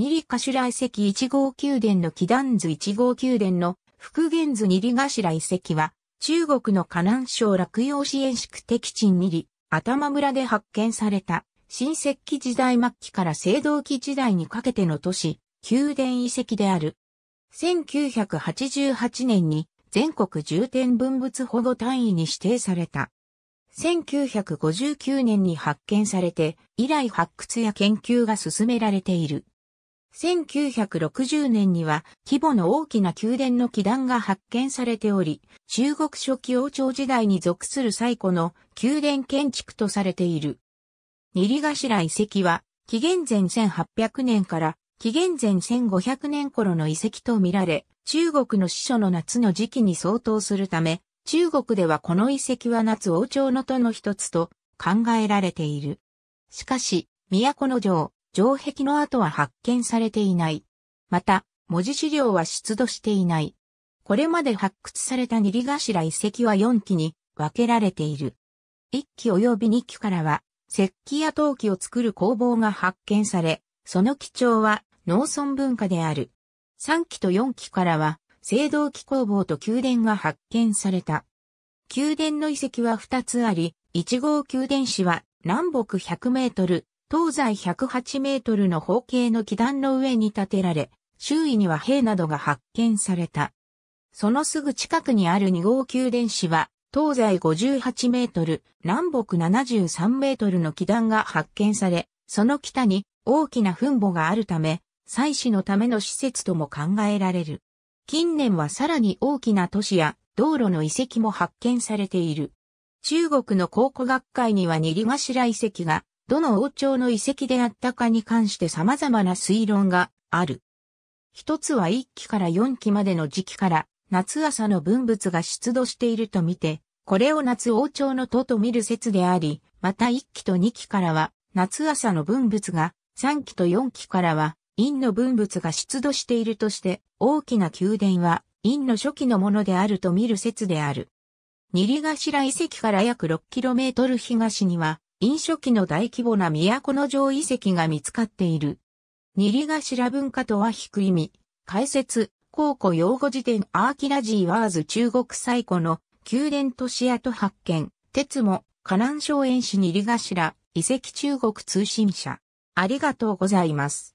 二里頭遺跡1号宮殿の祈壇図1号宮殿の復元図二里頭遺跡は、中国の河南省落陽市援宿敵地二里、頭村で発見された、新石器時代末期から青銅器時代にかけての都市、宮殿遺跡である。1988年に全国重点文物保護単位に指定された。1959年に発見されて、以来発掘や研究が進められている。1960年には規模の大きな宮殿の基壇が発見されており、中国初期王朝時代に属する最古の宮殿建築とされている。二里頭遺跡は、紀元前1800年から紀元前1500年頃の遺跡とみられ、中国の死書の夏の時期に相当するため、中国ではこの遺跡は夏王朝の都の一つと考えられている。しかし、都の城、城壁の跡は発見されていない。また、文字資料は出土していない。これまで発掘された二里頭遺跡は4基に分けられている。1基及び2基からは、石器や陶器を作る工房が発見され、その基調は農村文化である。3基と4基からは、青銅器工房と宮殿が発見された。宮殿の遺跡は2つあり、1号宮殿市は南北100メートル、東西108メートルの方形の基壇の上に建てられ、周囲には兵などが発見された。そのすぐ近くにある2号宮殿市は、東西58メートル、南北73メートルの基壇が発見され、その北に大きな墳墓があるため、祭祀のための施設とも考えられる。近年はさらに大きな都市や道路の遺跡も発見されている。中国の考古学会には二里頭遺跡がどの王朝の遺跡であったかに関して様々な推論がある。一つは1期から4期までの時期から夏朝の文物が出土しているとみて、これを夏王朝の都と見る説であり、また1期と2期からは夏朝の文物が、3期と4期からは陰の文物が出土しているとして、大きな宮殿は陰の初期のものであると見る説である。二里頭遺跡から約 6km 東には、飲書期の大規模な都城遺跡が見つかっている。がしら文化とは低い意味。解説、考古用語辞典アーキラジーワーズ中国最古の宮殿都市跡発見。鉄も、河南省園市がしら遺跡中国通信社。ありがとうございます。